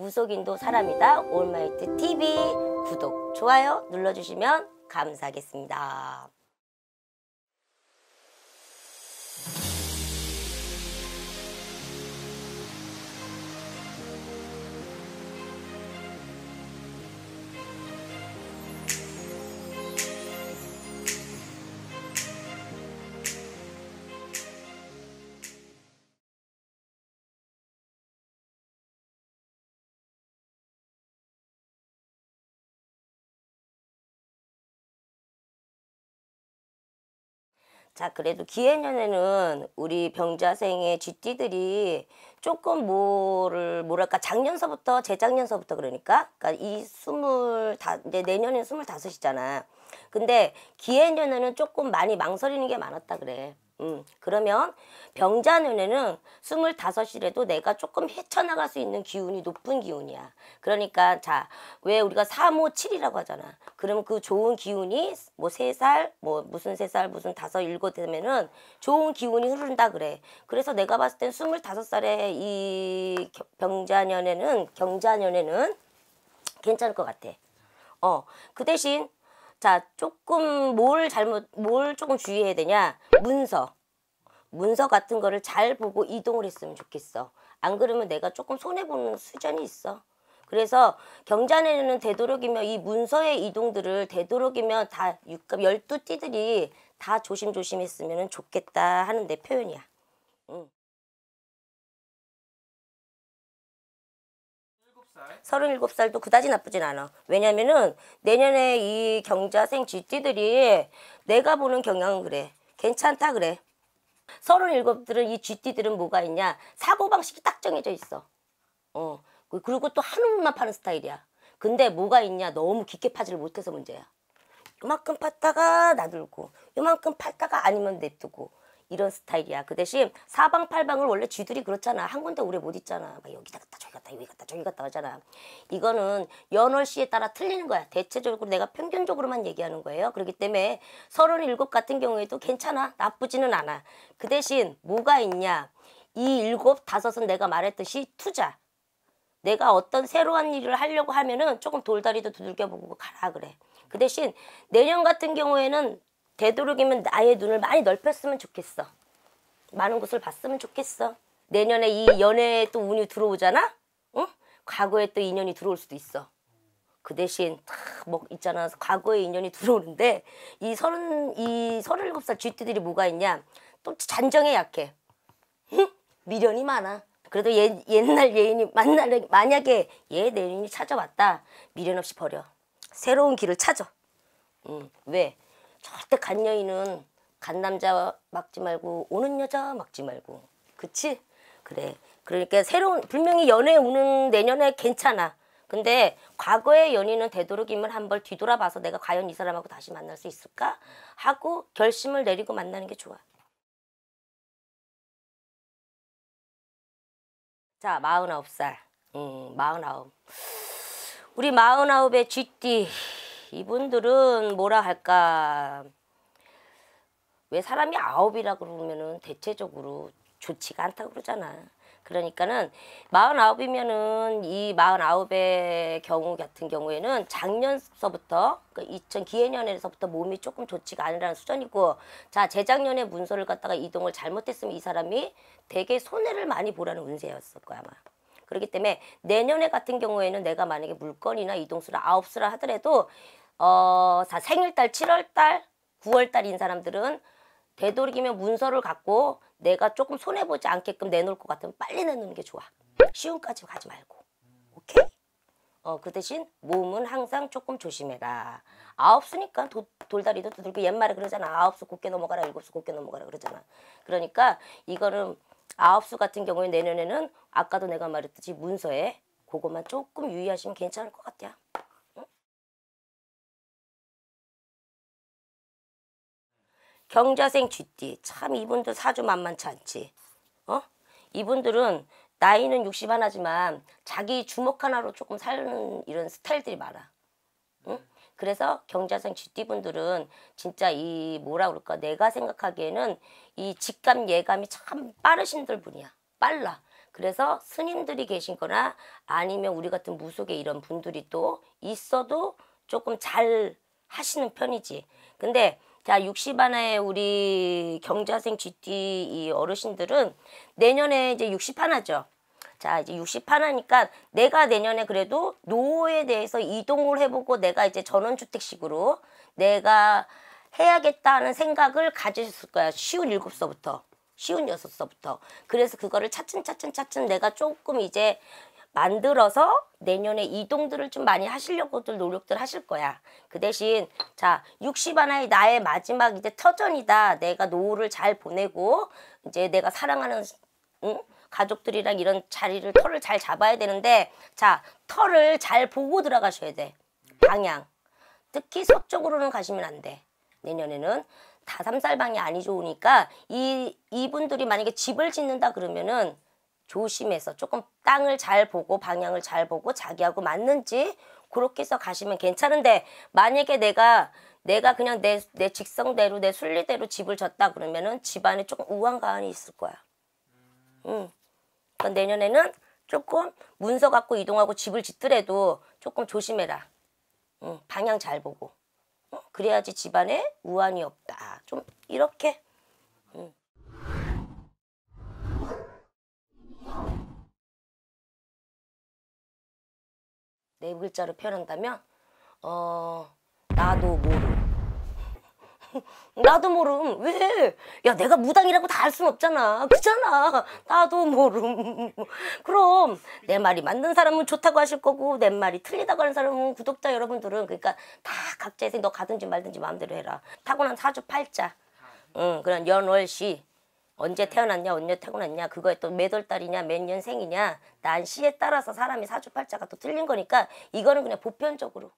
무속인도 사람이다 올마이트 TV 구독, 좋아요 눌러주시면 감사하겠습니다. 자 그래도 기해년에는 우리 병자생의 쥐띠들이 조금 뭐를 뭐랄까 작년서부터 재작년서부터 그러니까 그러니까 이 스물 다 내년에 스물다섯이잖아 근데 기해년에는 조금 많이 망설이는 게 많았다 그래 음, 그러면 병자눈에는 25이라도 내가 조금 헤쳐나갈 수 있는 기운이 높은 기운이야. 그러니까 자, 왜 우리가 3, 5, 7이라고 하잖아. 그러면 그 좋은 기운이 뭐 3살, 뭐 무슨 3살, 무슨 5, 7 되면은 좋은 기운이 흐른다 그래. 그래서 내가 봤을 땐 25살에 이 병자년에는, 경자년에는 괜찮을 것 같아. 어, 그 대신 자, 조금 뭘 잘못, 뭘 조금 주의해야 되냐? 문서. 문서 같은 거를 잘 보고 이동을 했으면 좋겠어. 안 그러면 내가 조금 손해보는 수전이 있어. 그래서 경자내는 되도록이면 이 문서의 이동들을 되도록이면 다 육갑 열두 띠들이 다 조심조심 했으면 좋겠다 하는 내 표현이야. 응. 37살도 그다지 나쁘진 않아. 왜냐면은 내년에 이 경자생 쥐띠들이 내가 보는 경향은 그래. 괜찮다 그래. 37들은 이 쥐띠들은 뭐가 있냐. 사고방식이 딱 정해져 있어. 어. 그, 그리고 또 한우만 파는 스타일이야. 근데 뭐가 있냐. 너무 깊게 파지를 못해서 문제야. 이만큼 팠다가 놔둘고 이만큼 팔다가 아니면 냅두고 이런 스타일이야. 그 대신 사방팔방을 원래 쥐들이 그렇잖아. 한 군데 오래 못 있잖아. 막여기 갔다 저기 갔다 여기 갔다 저기 갔다 하잖아. 이거는 연월시에 따라 틀리는 거야. 대체적으로 내가 평균적으로만 얘기하는 거예요. 그렇기 때문에 서른일곱 같은 경우에도 괜찮아. 나쁘지는 않아. 그 대신 뭐가 있냐. 이 일곱 다섯은 내가 말했듯이 투자. 내가 어떤 새로운 일을 하려고 하면은 조금 돌다리도 두들겨 보고 가라 그래. 그 대신 내년 같은 경우에는 되도록이면 나의 눈을 많이 넓혔으면 좋겠어. 많은 곳을 봤으면 좋겠어. 내년에 이 연애에 또 운이 들어오잖아? 응? 과거에 또 인연이 들어올 수도 있어. 그 대신 다뭐 있잖아. 과거에 인연이 들어오는데 이 서른 이 서른일곱 살 쥐띠들이 뭐가 있냐? 또 잔정에 약해. 응? 미련이 많아. 그래도 예, 옛날 예인이 만날 만약에 얘내인이 찾아왔다. 미련 없이 버려. 새로운 길을 찾아. 응. 왜? 절대 간 여인은 간 남자 막지 말고 오는 여자 막지 말고 그치? 그래 그러니까 새로운 분명히 연애 오는 내년에 괜찮아 근데 과거의 연인은 되도록이면 한 번 뒤돌아봐서 내가 과연 이 사람하고 다시 만날 수 있을까? 하고 결심을 내리고 만나는 게 좋아 자, 마흔아홉 살 음, 마흔아홉 우리 마흔아홉의 쥐띠. 이분들은 뭐라 할까 왜 사람이 아홉이라 그러면은 대체적으로 좋지가 않다 그러잖아. 그러니까는 마흔아홉이면은 이 마흔아홉의 경우 같은 경우에는 작년서부터 그러니까 2000 기해년에서부터 몸이 조금 좋지가 않으라는 수전이고 자 재작년에 문서를 갖다가 이동을 잘못했으면 이 사람이 되게 손해를 많이 보라는 운세였을 거야 아마. 그렇기 때문에 내년에 같은 경우에는 내가 만약에 물건이나 이동수를 아홉 수라 하더라도 어, 다 생일달, 7월달, 9월달인 사람들은 되도록이면 문서를 갖고 내가 조금 손해보지 않게끔 내놓을 것 같으면 빨리 내놓는 게 좋아. 쉬운까지 가지 말고. 오케이? 어, 그 대신 몸은 항상 조금 조심해라. 아홉 수니까 도, 돌다리도 두들고 옛말에 그러잖아. 아홉 수 곱게 넘어가라, 일곱 수 곱게 넘어가라 그러잖아. 그러니까 이거는 아홉 수 같은 경우에 내년에는 아까도 내가 말했듯이 문서에 그것만 조금 유의하시면 괜찮을 것 같아요. 경자생 쥐띠 참 이분들 사주 만만치 않지 어? 이분들은 나이는 60 하나지만 자기 주먹 하나로 조금 사는 이런 스타일들이 많아 응? 그래서 경자생 쥐띠분들은 진짜 이 뭐라 그럴까 내가 생각하기에는 이 직감 예감이 참 빠르신들 분이야 빨라 그래서 스님들이 계신 거나 아니면 우리 같은 무속의 이런 분들이 또 있어도 조금 잘 하시는 편이지 근데 자 60하나의 우리 경자생 GT 이 어르신들은 내년에 이제 60하나죠. 자 이제 60하나니까 내가 내년에 그래도 노후에 대해서 이동을 해보고 내가 이제 전원주택식으로 내가 해야겠다는 생각을 가지셨을 거야. 쉬운 7서부터. 쉬운 6서부터. 그래서 그거를 차츰차츰차츰 차츰 내가 조금 이제 만들어서 내년에 이동들을 좀 많이 하시려고들 노력들 하실 거야. 그 대신 자60 하나의 나의 마지막 이제 터전이다. 내가 노후를 잘 보내고 이제 내가 사랑하는 응? 가족들이랑 이런 자리를 털을 잘 잡아야 되는데 자 털을 잘 보고 들어가셔야 돼. 방향. 특히 서쪽으로는 가시면 안 돼. 내년에는 다삼살방이 아니 좋으니까 이 이분들이 만약에 집을 짓는다 그러면은 조심해서 조금 땅을 잘 보고 방향을 잘 보고 자기하고 맞는지 그렇게 해서 가시면 괜찮은데 만약에 내가 내가 그냥 내, 내 직성대로 내 순리대로 집을 졌다 그러면은 집안에 조금 우한좌왕이 있을 거야. 음. 응. 그러니까 내년에는 조금 문서 갖고 이동하고 집을 짓더라도 조금 조심해라. 응. 방향 잘 보고. 응? 그래야지 집안에 우한이 없다. 좀 이렇게. 응. 네 글자로 표현한다면 어 나도 모름 나도 모름 왜? 야 내가 무당이라고 다할순 없잖아 그잖아 나도 모름 그럼 내 말이 맞는 사람은 좋다고 하실 거고 내 말이 틀리다고 하는 사람은 구독자 여러분들은 그러니까 다 각자의 생각 너 가든지 말든지 마음대로 해라 타고난 사주팔자 응 그런 연월시 언제 태어났냐 언제 태어났냐 그거에 또 몇 월 달이냐 몇 년생이냐 난시에 따라서 사람이 사주팔자가 또 틀린 거니까 이거는 그냥 보편적으로